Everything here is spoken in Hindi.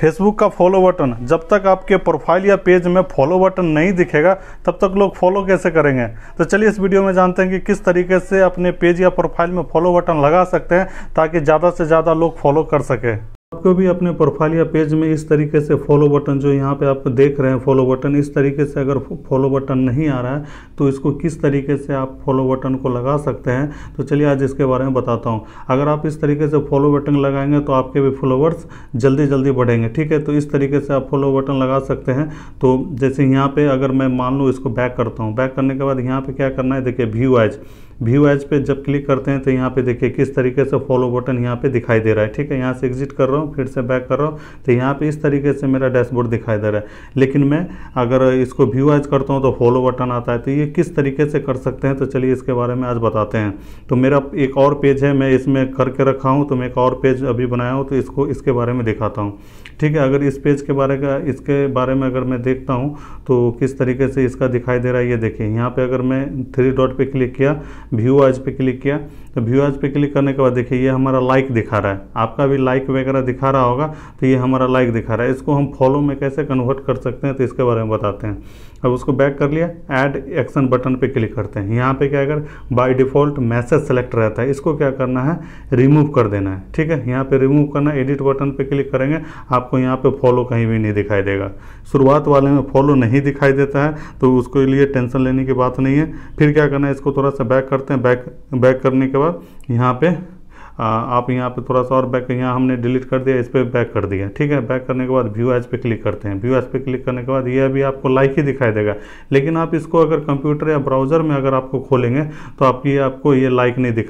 फेसबुक का फॉलो बटन जब तक आपके प्रोफाइल या पेज में फॉलो बटन नहीं दिखेगा तब तक लोग फॉलो कैसे करेंगे तो चलिए इस वीडियो में जानते हैं कि किस तरीके से अपने पेज या प्रोफाइल में फॉलो बटन लगा सकते हैं ताकि ज़्यादा से ज़्यादा लोग फॉलो कर सकें आपको भी अपने प्रोफाइल या पेज में इस तरीके से फॉलो बटन जो यहाँ पे आप देख रहे हैं फॉलो बटन इस तरीके से अगर फॉलो बटन नहीं आ रहा है तो इसको किस तरीके से आप फॉलो बटन को लगा सकते हैं तो चलिए आज इसके बारे में बताता हूँ अगर आप इस तरीके से फॉलो बटन लगाएंगे तो आपके भी फॉलोवर्स जल्दी जल्दी बढ़ेंगे ठीक है तो इस तरीके से आप फॉलो बटन लगा सकते हैं तो जैसे यहाँ पर अगर मैं मान लूँ इसको बैक करता हूँ बैक करने के बाद यहाँ पर क्या करना है देखिए व्यू आइज व्यू एज पे जब क्लिक करते हैं तो यहाँ पे देखिए किस तरीके से फॉलो बटन यहाँ पे दिखाई दे रहा है ठीक है यहाँ से एग्जिट कर रहा हूँ फिर से बैक कर रहा हूँ तो यहाँ पे इस तरीके से मेरा डैशबोर्ड दिखाई दे रहा है लेकिन मैं अगर इसको व्यू एज करता हूँ तो फॉलो बटन आता है तो ये किस तरीके से कर सकते हैं तो चलिए इसके बारे में आज बताते हैं तो मेरा एक और पेज है मैं इसमें करके रखा हूँ तो मैं एक और पेज अभी बनाया हूँ तो इसको इसके बारे में दिखाता हूँ ठीक है अगर इस पेज के बारे का इसके बारे में अगर मैं देखता हूँ तो किस तरीके से इसका दिखाई दे रहा है ये देखिए यहाँ पर अगर मैं थ्री डॉट पर क्लिक किया व्यू आज पे क्लिक किया तो व्यू आज पे क्लिक करने के बाद देखिए ये हमारा लाइक दिखा रहा है आपका भी लाइक वगैरह दिखा रहा होगा तो ये हमारा लाइक दिखा रहा है इसको हम फॉलो में कैसे कन्वर्ट कर सकते हैं तो इसके बारे में बताते हैं अब उसको बैक कर लिया ऐड एक्शन बटन पे क्लिक करते हैं यहाँ पे क्या अगर बाय डिफ़ॉल्ट मैसेज सेलेक्ट रहता है इसको क्या करना है रिमूव कर देना है ठीक है यहाँ पे रिमूव करना एडिट बटन पे क्लिक करेंगे आपको यहाँ पे फॉलो कहीं भी नहीं दिखाई देगा शुरुआत वाले में फॉलो नहीं दिखाई देता है तो उसके लिए टेंशन लेने की बात नहीं है फिर क्या करना है इसको थोड़ा सा बैक कर करते हैं बैक बैक करने के बाद यहाँ पे आ, आप यहाँ पे थोड़ा सा और बैक यहाँ हमने डिलीट कर दिया इस पर बैक कर दिया ठीक है बैक करने के बाद व्यू एज पे क्लिक करते हैं व्यू एज पे क्लिक करने के बाद ये अभी आपको लाइक ही दिखाई देगा लेकिन आप इसको अगर कंप्यूटर या ब्राउज़र में अगर आपको खोलेंगे तो आपकी आपको ये लाइक नहीं दिखाई